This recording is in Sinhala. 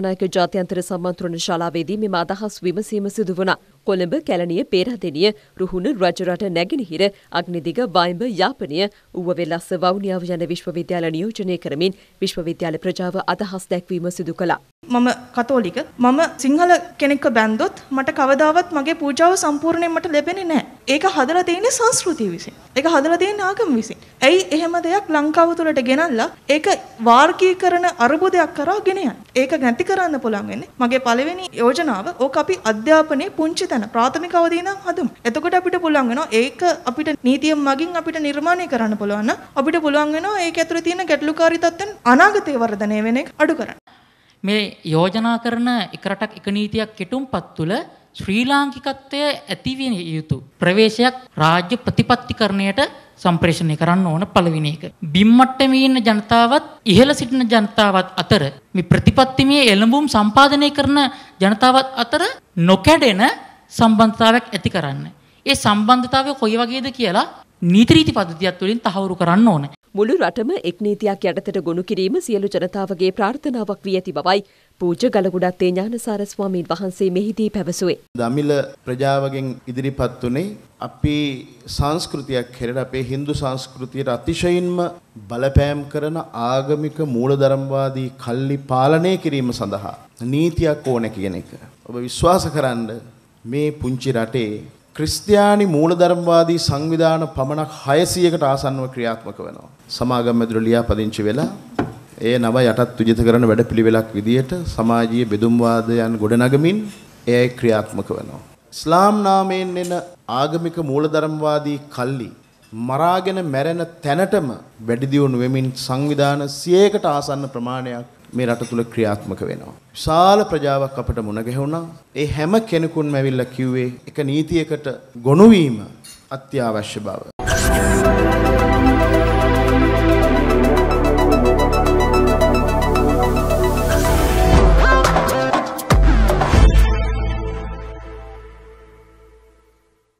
නායක ජාත්‍යන්තර සම්මන්ත්‍රණ ශාලාවේදී මෙම අදහස් විමසීම සිදු වුණා. කොළඹ, කැලණිය, පේරාදෙණිය, රුහුණ, රජරට, නැගෙනහිර, අග්නිදිග, වයඹ, යාපනය, ඌවවෙලස්ස, වවුනියාව යන විශ්වවිද්‍යාල නියෝජනය කරමින් විශ්වවිද්‍යාල ප්‍රජාව අදහස් දැක්වීම සිදු කළා. මම කතෝලික මම සිංහල කෙනෙක්ව බැන්දොත් මට කවදාවත් මගේ පූජාව සම්පූර්ණයෙන් මට ලැබෙන්නේ නැහැ. ඒක හදලා තියෙන්නේ සංස්කෘතිය විසින්. ඒක හදලා තියෙන්නේ ආගම විසින්. ඇයි එහෙම දෙයක් ලංකාව තුළට ගෙනල්ලා ඒක වාර්ගීකරණ අරුබුදයක් කරා ගෙන යන්නේ? ඒක නැති කරන්න පුළුවන් වෙන්නේ මගේ පළවෙනි යෝජනාව ඕක අපි අධ්‍යාපනයේ පුංචි තැන ප්‍රාථමික අවදී ඉඳන් හදමු. එතකොට අපිට පුළුවන් වෙනවා ඒක අපිට නීතිය මගින් අපිට නිර්මාණය කරන්න පුළුවන් නම් අපිට පුළුවන් වෙනවා ඒක ඇතුළේ තියෙන ගැටලුකාරී තත්ත්වයන් අනාගතේ වර්ධනය වෙන එක අඩු කරන්න. මේ යෝජනා කරන එක රටක් එක නීතියක් කෙටුම්පත් තුළ ශ්‍රී ලාංකිකත්වය ඇතිවිය යුතු ප්‍රවේශයක් රාජ්‍ය ප්‍රතිපත්තිකරණයට සම්ප්‍රේෂණය කරන්න ඕන පළවෙනි එක. බිම්මට්ටමේ ඉන්න ජනතාවත් ඉහළ සිටින ජනතාවත් අතර මේ ප්‍රතිපත්තිමේ එළඹුම් සම්පාදනය කරන ජනතාවත් අතර නොකැඩෙන සම්බන්ධතාවයක් ඇති කරන්න. ඒ සම්බන්ධතාවය කොයි වගේද කියලා නීති රීති පද්ධතියත් වලින් තහවුරු කරන්න ඕනේ. මුළු රටම එක් නීතියක් යටතට ගොනු කිරීම සියලු ජනතාවගේ ප්‍රාර්ථනාවක් වී ඇති බවයි පූජ ගලගුඩත්තේ ඥානසාර ස්වාමීන් වහන්සේ මෙහිදී පැවසුවේ. දමිළ ප්‍රජාවගෙන් ඉදිරිපත් වුනේ අපි සංස්කෘතියක් හැරෙන අපේ Hindu සංස්කෘතියට අතිශයින්ම බලපෑම් කරන ආගමික මූලධර්මවාදී කල්ලි පාලනය කිරීම සඳහා නීතියක් ඕන කියන එක. ඔබ විශ්වාස කරන්න මේ පුංචි රටේ ක්‍රිස්තියානි මූලධර්මවාදී සංවිධාන පමණක් 600කට ආසන්නව ක්‍රියාත්මක වෙනවා. සමාගම් මැදුර ලියාපදිංචි වෙලා ඒ නව යටත් විජිත කරන වැඩපිළිවෙලක් විදියට සමාජීය බෙදුම්වාදයන් ගොඩනගමින් එය ක්‍රියාත්මක වෙනවා. ඉස්ලාම් නාමයෙන් එන ආගමික මූලධර්මවාදී කල්ලි මරාගෙන මැරෙන තැනටම වැඩි දියුණු වෙමින් සංවිධාන 100කට ආසන්න ප්‍රමාණයක් මේ රට තුල ක්‍රියාත්මක වෙනවා. විශාල ප්‍රජාවක් අපට මුණ ගැහුණා. ඒ හැම කෙනෙකුන්ම ඇවිල්ලා කිව්වේ එක නීතියකට ගොනු වීම අත්‍යවශ්‍ය බව.